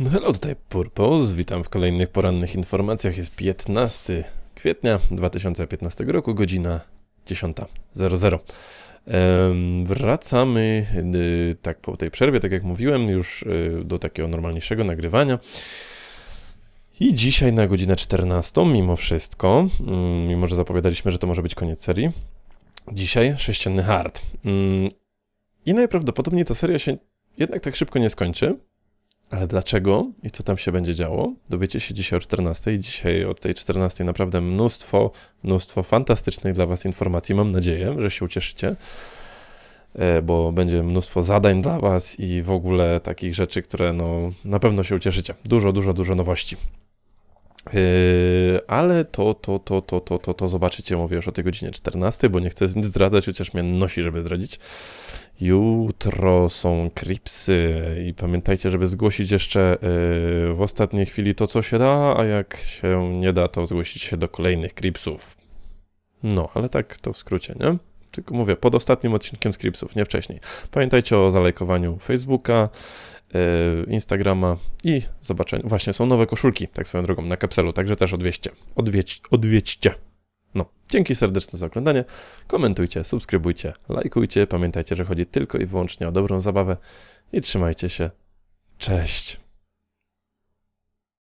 No hello, tutaj Purpose, witam w kolejnych porannych informacjach. Jest 15 kwietnia 2015 roku, godzina 10.00. Wracamy y, tak po tej przerwie, tak jak mówiłem, już y, do takiego normalniejszego nagrywania. I dzisiaj na godzinę 14, mimo wszystko, mm, mimo że zapowiadaliśmy, że to może być koniec serii, dzisiaj sześcienny hard. Mm, I najprawdopodobniej ta seria się jednak tak szybko nie skończy, ale dlaczego i co tam się będzie działo? Dowiecie się dzisiaj o 14. Dzisiaj o tej 14 naprawdę mnóstwo, mnóstwo fantastycznych dla Was informacji. Mam nadzieję, że się ucieszycie, e, bo będzie mnóstwo zadań dla Was i w ogóle takich rzeczy, które no, na pewno się ucieszycie. Dużo, dużo, dużo nowości. Yy, ale to, to, to, to, to, to, to zobaczycie, mówię już o tej godzinie 14, bo nie chcę nic zdradzać, chociaż mnie nosi, żeby zdradzić. Jutro są kripsy i pamiętajcie, żeby zgłosić jeszcze yy, w ostatniej chwili to, co się da, a jak się nie da, to zgłosić się do kolejnych kripsów. No, ale tak to w skrócie, nie? Tylko mówię, pod ostatnim odcinkiem z kripsów, nie wcześniej. Pamiętajcie o zalajkowaniu Facebooka, Y, Instagrama i zobaczenia. Właśnie są nowe koszulki, tak swoją drogą, na kapselu, także też odwieźcie. Odwiedź, odwiedźcie. No, dzięki serdeczne za oglądanie. Komentujcie, subskrybujcie, lajkujcie. Pamiętajcie, że chodzi tylko i wyłącznie o dobrą zabawę i trzymajcie się. Cześć.